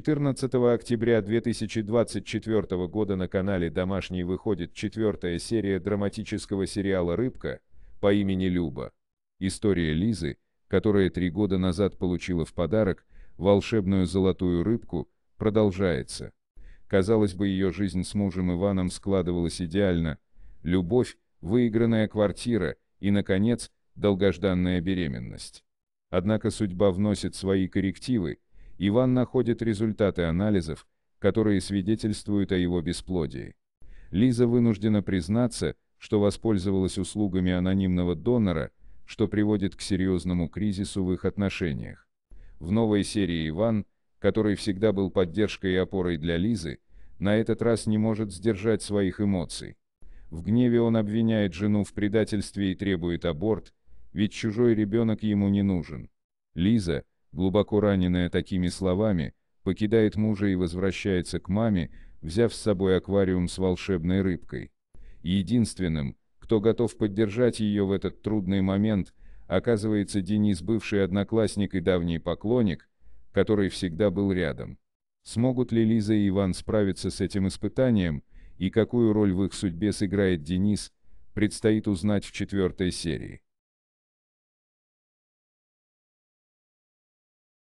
14 октября 2024 года на канале «Домашний» выходит четвертая серия драматического сериала «Рыбка» по имени Люба. История Лизы, которая три года назад получила в подарок волшебную золотую рыбку, продолжается. Казалось бы, ее жизнь с мужем Иваном складывалась идеально. Любовь, выигранная квартира и, наконец, долгожданная беременность. Однако судьба вносит свои коррективы – Иван находит результаты анализов, которые свидетельствуют о его бесплодии. Лиза вынуждена признаться, что воспользовалась услугами анонимного донора, что приводит к серьезному кризису в их отношениях. В новой серии Иван, который всегда был поддержкой и опорой для Лизы, на этот раз не может сдержать своих эмоций. В гневе он обвиняет жену в предательстве и требует аборт, ведь чужой ребенок ему не нужен. Лиза, глубоко раненная такими словами, покидает мужа и возвращается к маме, взяв с собой аквариум с волшебной рыбкой. Единственным, кто готов поддержать ее в этот трудный момент, оказывается Денис, бывший одноклассник и давний поклонник, который всегда был рядом. Смогут ли Лиза и Иван справиться с этим испытанием, и какую роль в их судьбе сыграет Денис, предстоит узнать в четвертой серии.